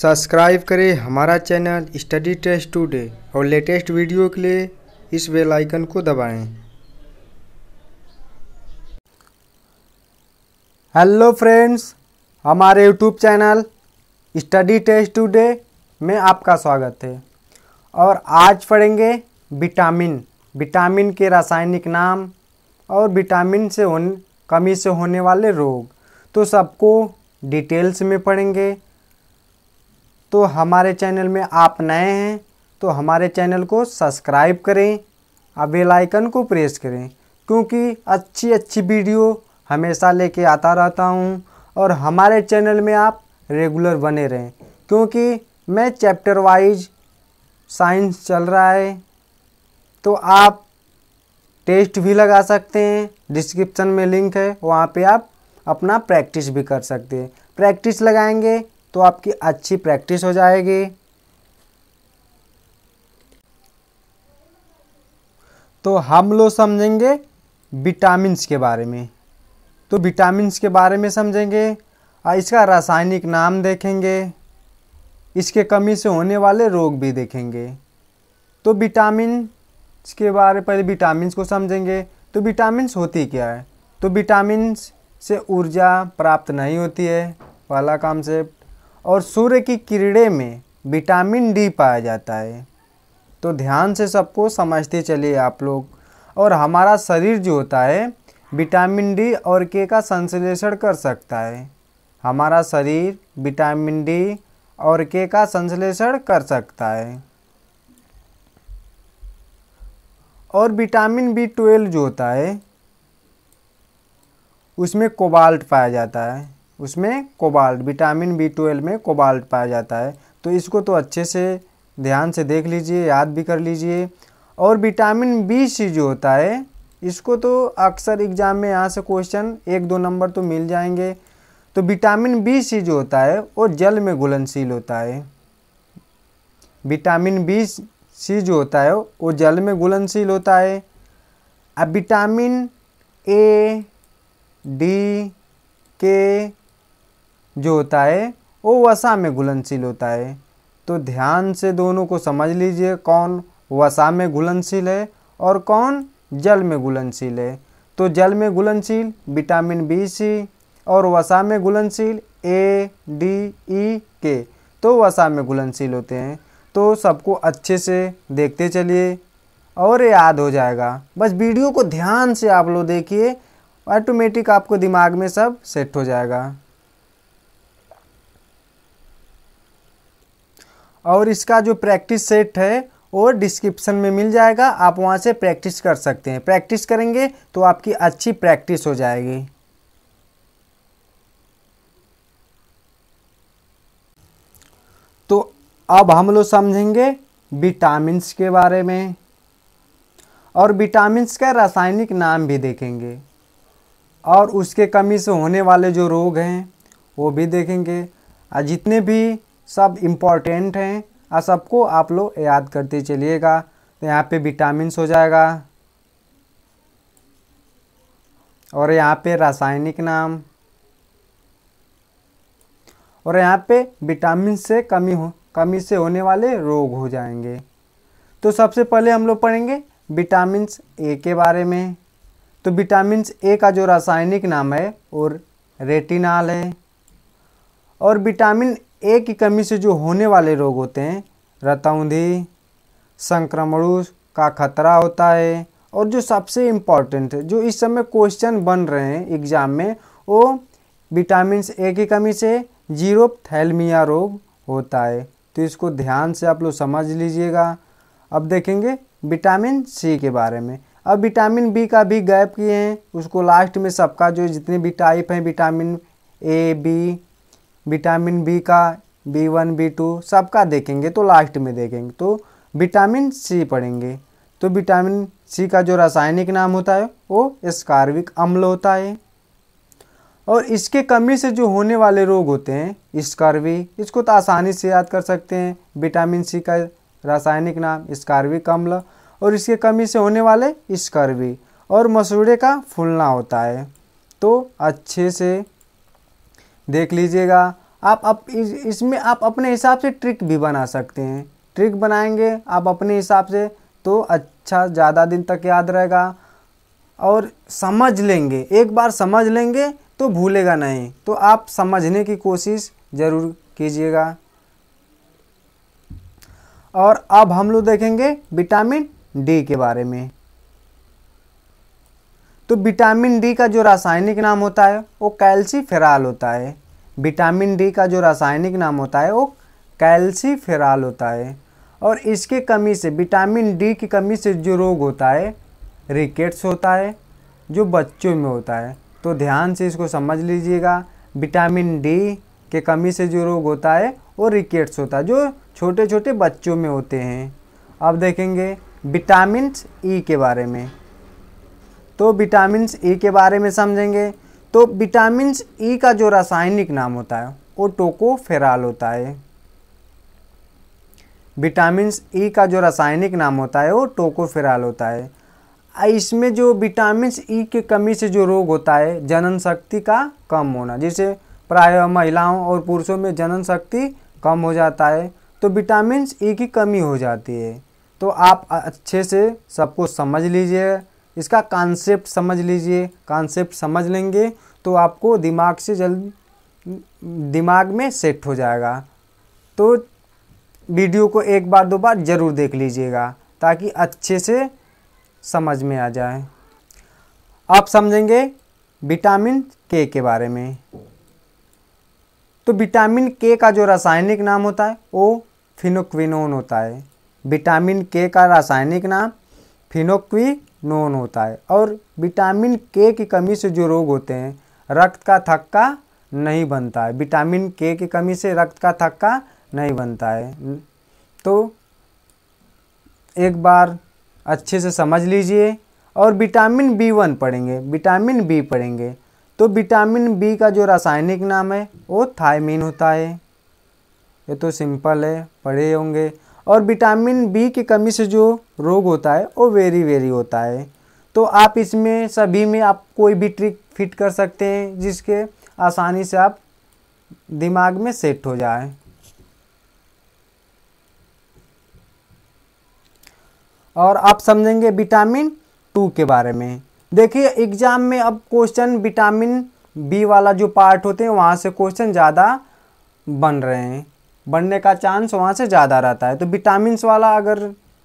Subscribe करें हमारा channel study test today और लेटेस्ट वीडियो के लिए इस बेल आइकन को दबाएं। हेलो फ्रेंड्स हमारे YouTube channel study test today में आपका स्वागत है और आज पढ़ेंगे विटामिन विटामिन के रासायनिक नाम और विटामिन से होने कमी से होने वाले रोग तो सबको डिटेल्स में पढ़ेंगे तो हमारे चैनल में आप नए हैं तो हमारे चैनल को सब्सक्राइब करें और बेल आइकन को प्रेस करें क्योंकि अच्छी अच्छी वीडियो हमेशा लेके आता रहता हूँ और हमारे चैनल में आप रेगुलर बने रहें क्योंकि मैं चैप्टर वाइज साइंस चल रहा है तो आप टेस्ट भी लगा सकते हैं डिस्क्रिप्शन में लिंक है वहाँ पे आप अपना प्रैक्टिस भी कर सकते हैं प्रैक्टिस लगाएंगे तो आपकी अच्छी प्रैक्टिस हो जाएगी तो हम लोग समझेंगे विटामिन्स के बारे में तो विटामिन्स के बारे में समझेंगे और इसका रासायनिक नाम देखेंगे इसके कमी से होने वाले रोग भी देखेंगे तो विटामिन के बारे पहले विटामिन को समझेंगे तो विटामिन होती क्या है तो विटामिन से ऊर्जा प्राप्त नहीं होती है पहला काम से और सूर्य की किरणें में विटामिन डी पाया जाता है तो ध्यान से सबको समझते चलिए आप लोग और हमारा शरीर जो होता है विटामिन डी और के का संश्लेषण कर सकता है हमारा शरीर विटामिन डी और के का संश्लेषण कर सकता है और विटामिन बी ट्वेल्व जो होता है उसमें कोबाल्ट पाया जाता है उसमें कोबाल्ट विटामिन बी ट्वेल्व में कोबाल्ट पाया जाता है तो इसको तो अच्छे से ध्यान से देख लीजिए याद भी कर लीजिए और विटामिन बी सी जो होता है इसको तो अक्सर एग्ज़ाम में यहाँ से क्वेश्चन एक दो नंबर तो मिल जाएंगे तो विटामिन बी सी जो होता है वो जल में घुलनशील होता है विटामिन बी सी जो होता है वो जल में घुलनशील होता है अब विटामिन ए डी के जो होता है वो वसा में घुलनशील होता है तो ध्यान से दोनों को समझ लीजिए कौन वसा में घुलनशील है और कौन जल में घुलनशील है तो जल में घुलनशील विटामिन बी सी और वसा में घुलनशील ए डी ई के तो वसा में घुलनशील होते हैं तो सबको अच्छे से देखते चलिए और याद हो जाएगा बस वीडियो को ध्यान से आप लोग देखिए ऑटोमेटिक आपको दिमाग में सब सेट हो जाएगा और इसका जो प्रैक्टिस सेट है वो डिस्क्रिप्शन में मिल जाएगा आप वहाँ से प्रैक्टिस कर सकते हैं प्रैक्टिस करेंगे तो आपकी अच्छी प्रैक्टिस हो जाएगी तो अब हम लोग समझेंगे विटामिन्स के बारे में और विटामिन्स का रासायनिक नाम भी देखेंगे और उसके कमी से होने वाले जो रोग हैं वो भी देखेंगे और जितने भी सब इम्पॉर्टेंट हैं और सबको आप लोग याद करते चलिएगा तो यहाँ पे विटामिन हो जाएगा और यहाँ पे रासायनिक नाम और यहाँ पे विटामिन से कमी हो कमी से होने वाले रोग हो जाएंगे तो सबसे पहले हम लोग पढ़ेंगे विटामिन ए के बारे में तो विटामिन ए का जो रासायनिक नाम है और रेटिनाल है और विटामिन ए की कमी से जो होने वाले रोग होते हैं रतौंधी संक्रमणों का खतरा होता है और जो सबसे इम्पॉर्टेंट है जो इस समय क्वेश्चन बन रहे हैं एग्ज़ाम में वो विटामिन ए की कमी से जीरो थैलमिया रोग होता है तो इसको ध्यान से आप लोग समझ लीजिएगा अब देखेंगे विटामिन सी के बारे में अब विटामिन बी का भी गैप किए हैं उसको लास्ट में सबका जो जितने भी टाइप हैं vitamin A B vitamin B का बी वन बी टू सबका देखेंगे तो लास्ट में देखेंगे तो विटामिन सी पढ़ेंगे तो विटामिन सी का जो रासायनिक नाम होता है वो स्कार्विक अम्ल होता है और इसके कमी से जो होने वाले रोग होते हैं स्कर्वी इसको तो आसानी से याद कर सकते हैं विटामिन सी का रासायनिक नाम स्कार्विक अम्ल और इसके कमी से होने वाले स्कर्वी और मसूड़े का फूलना होता है तो अच्छे से देख लीजिएगा आप अप इस, इसमें आप अपने हिसाब से ट्रिक भी बना सकते हैं ट्रिक बनाएंगे आप अपने हिसाब से तो अच्छा ज़्यादा दिन तक याद रहेगा और समझ लेंगे एक बार समझ लेंगे तो भूलेगा नहीं तो आप समझने की कोशिश ज़रूर कीजिएगा और अब हम लोग देखेंगे विटामिन डी के बारे में तो विटामिन डी का जो रासायनिक नाम होता है वो कैल्सीफेराल होता है विटामिन डी का जो रासायनिक नाम होता है वो कैल्सीफेराल होता है और इसके कमी से विटामिन डी की कमी से जो रोग होता है रिकेट्स होता है जो बच्चों में होता है तो ध्यान से इसको समझ लीजिएगा विटामिन डी के कमी से जो रोग होता है वो रिकेट्स होता है जो छोटे छोटे बच्चों में होते हैं अब देखेंगे विटामिन ई के बारे में तो विटामिन ई के बारे में समझेंगे तो विटामिन ई का जो रासायनिक नाम होता है वो टोकोफेराल होता है विटामिन ई का जो रासायनिक नाम होता है वो टोकोफेराल होता है इसमें जो विटामिन ई की कमी से जो रोग होता है जनन शक्ति का कम होना जैसे प्राय महिलाओं और पुरुषों में जनन शक्ति कम हो जाता है तो विटामिन ई की कमी हो जाती है तो आप अच्छे से सबको समझ लीजिए इसका कॉन्सेप्ट समझ लीजिए कॉन्सेप्ट समझ लेंगे तो आपको दिमाग से जल्द दिमाग में सेट हो जाएगा तो वीडियो को एक बार दो बार ज़रूर देख लीजिएगा ताकि अच्छे से समझ में आ जाए आप समझेंगे विटामिन के के बारे में तो विटामिन के का जो रासायनिक नाम होता है वो फिनोक्विनोन होता है विटामिन के का रासायनिक नाम फिनोक्वी नोन होता है और विटामिन के की कमी से जो रोग होते हैं रक्त का थक्का नहीं बनता है विटामिन के की कमी से रक्त का थक्का नहीं बनता है तो एक बार अच्छे से समझ लीजिए और विटामिन बी वन पढ़ेंगे विटामिन बी पढ़ेंगे तो विटामिन बी का जो रासायनिक नाम है वो थायमिन होता है ये तो सिंपल है पढ़े होंगे और विटामिन बी की कमी से जो रोग होता है वो वेरी वेरी होता है तो आप इसमें सभी में आप कोई भी ट्रिक फिट कर सकते हैं जिसके आसानी से आप दिमाग में सेट हो जाए और आप समझेंगे विटामिन टू के बारे में देखिए एग्ज़ाम में अब क्वेश्चन विटामिन बी वाला जो पार्ट होते हैं वहाँ से क्वेश्चन ज़्यादा बन रहे हैं बढ़ने का चांस वहाँ से ज़्यादा रहता है तो विटामिन वाला अगर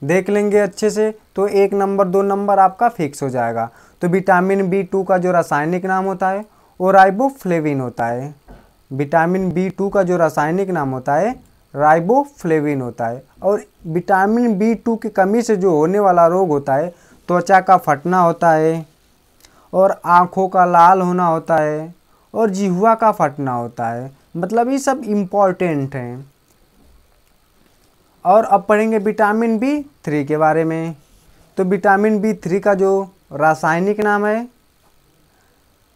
देख लेंगे अच्छे से तो एक नंबर दो नंबर आपका फिक्स हो जाएगा तो विटामिन बी टू का जो रासायनिक नाम होता है वो राइबोफ्लेविन होता है विटामिन बी टू का जो रासायनिक नाम होता है राइबोफ्लेविन होता है और विटामिन बी टू की कमी से जो होने वाला रोग होता है त्वचा का फटना होता है और आँखों का लाल होना होता है और जिहुआ का फटना होता है मतलब ये सब इम्पॉर्टेंट हैं और अब पढ़ेंगे विटामिन बी थ्री के बारे में तो विटामिन बी थ्री का जो रासायनिक नाम है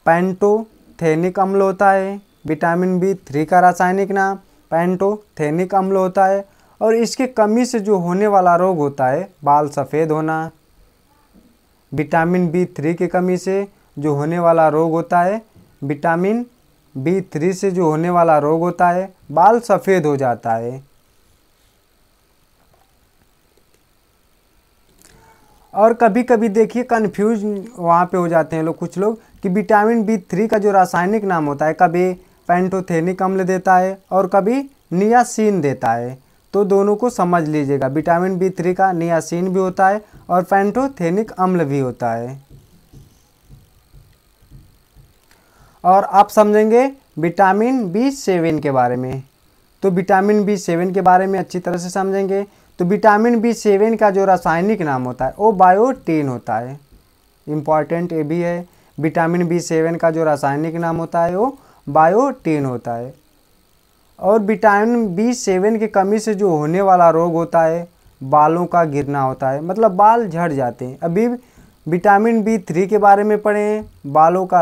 पेंटोथेनिक अम्ल होता है विटामिन बी थ्री का रासायनिक नाम पैंटोथेनिक अम्ल होता है और इसके कमी से जो होने वाला रोग होता है बाल सफ़ेद होना विटामिन बी थ्री की कमी से जो होने वाला रोग होता है विटामिन बी थ्री से जो होने वाला रोग होता है बाल सफ़ेद हो जाता है और कभी कभी देखिए कन्फ्यूज वहाँ पे हो जाते हैं लोग कुछ लोग कि विटामिन बी थ्री का जो रासायनिक नाम होता है कभी पेंटोथेनिक अम्ल देता है और कभी नियासीन देता है तो दोनों को समझ लीजिएगा विटामिन बी थ्री का नियासीन भी होता है और पेंटोथेनिक अम्ल भी होता है और आप समझेंगे विटामिन बी सेवन के बारे में तो विटामिन बी सेवन के बारे में अच्छी तरह से समझेंगे तो विटामिन बी सेवन का जो रासायनिक नाम होता है वो बायोटीन होता है इम्पॉर्टेंट ये भी है विटामिन बी सेवन का जो रासायनिक नाम होता है वो बायोटीन होता है और विटामिन बी सेवन की कमी से जो होने वाला रोग होता है बालों का गिरना होता है मतलब बाल झड़ जाते हैं अभी विटामिन बी थ्री के बारे में पढ़े हैं बालों का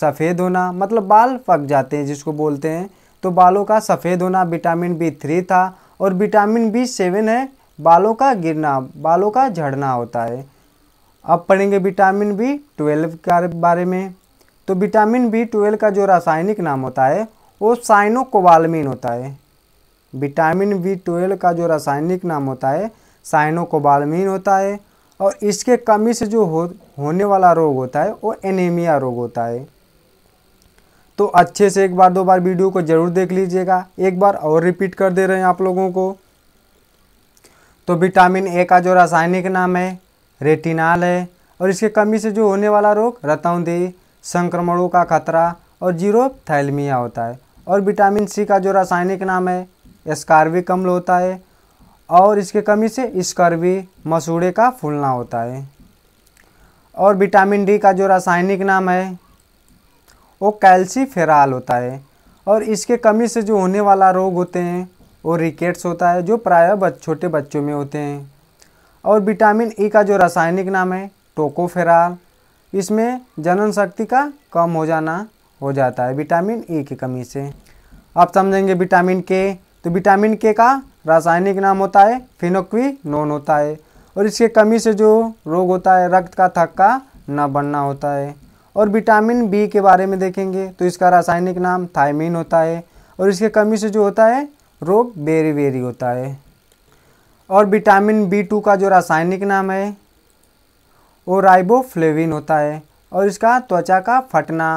सफ़ेद होना मतलब बाल पक जाते हैं जिसको बोलते हैं तो बालों का सफ़ेद होना विटामिन बी थ्री था और विटामिन बी सेवन है बालों का गिरना बालों का झड़ना होता है अब पढ़ेंगे विटामिन बी ट्वेल्व के बारे में तो विटामिन बी ट्वेल्व का जो रासायनिक नाम होता है वो साइनोकोबालमिन होता है विटामिन बी ट्वेल्व का जो रासायनिक नाम होता है साइनोकोबालमिन होता है और इसके कमी से जो हो होने वाला रोग होता है वो एनीमिया रोग होता है तो अच्छे से एक बार दो बार वीडियो को ज़रूर देख लीजिएगा एक बार और रिपीट कर दे रहे हैं आप लोगों को तो विटामिन ए का जो रासायनिक नाम है रेटिनाल है और इसके कमी से जो होने वाला रोग रतौंधे संक्रमणों का खतरा और जीरो थैलमिया होता है और विटामिन सी का जो रासायनिक नाम है स्कार्वी कम्ल होता है और इसके कमी से स्कर्वी मसूड़े का फूलना होता है और विटामिन डी का जो रासायनिक नाम है वो कैल्सीफेराल होता है और इसके कमी से जो होने वाला रोग होते हैं वो रिकेट्स होता है जो प्रायः बच, छोटे बच्चों में होते हैं और विटामिन ई e का जो रासायनिक नाम है टोकोफेराल इसमें जनन शक्ति का कम हो जाना हो जाता है विटामिन ई e की कमी से आप समझेंगे विटामिन के तो विटामिन के का रासायनिक नाम होता है फिनोक्वी नॉन होता है और इसके कमी से जो रोग होता है रक्त का थक्का न बनना होता है और विटामिन बी के बारे में देखेंगे तो इसका रासायनिक नाम थायमिन होता है और इसके कमी से जो होता है रोग बेरी बेरी होता है और विटामिन बी टू का जो रासायनिक नाम है वो राइबोफ्लेविन होता है और इसका त्वचा का फटना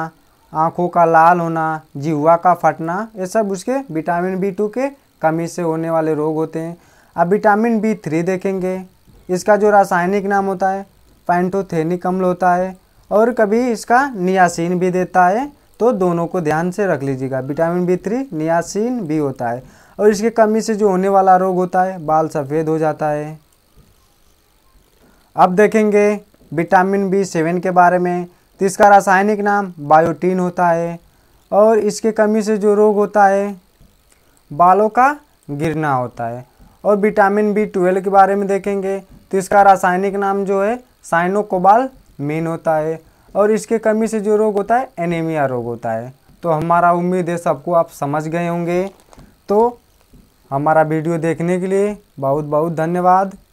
आँखों का लाल होना जिहुआ का फटना ये सब उसके विटामिन बी टू के कमी से होने वाले रोग होते हैं अब विटामिन बी थ्री देखेंगे इसका जो रासायनिक नाम होता है पैंटोथेनिक अम्ल होता है और कभी इसका नियासीन भी देता है तो दोनों को ध्यान से रख लीजिएगा विटामिन बी थ्री नियासीन भी होता है और इसके कमी से जो होने वाला रोग होता है बाल सफ़ेद हो जाता है अब देखेंगे विटामिन बी सेवन के बारे में तो इसका रासायनिक नाम बायोटीन होता है और इसके कमी से जो रोग होता है बालों का गिरना होता है और विटामिन बी ट्वेल्व के बारे में देखेंगे तो इसका रासायनिक नाम जो है साइनोकोबाल मेन होता है और इसके कमी से जो रोग होता है एनीमिया रोग होता है तो हमारा उम्मीद है सबको आप समझ गए होंगे तो हमारा वीडियो देखने के लिए बहुत बहुत धन्यवाद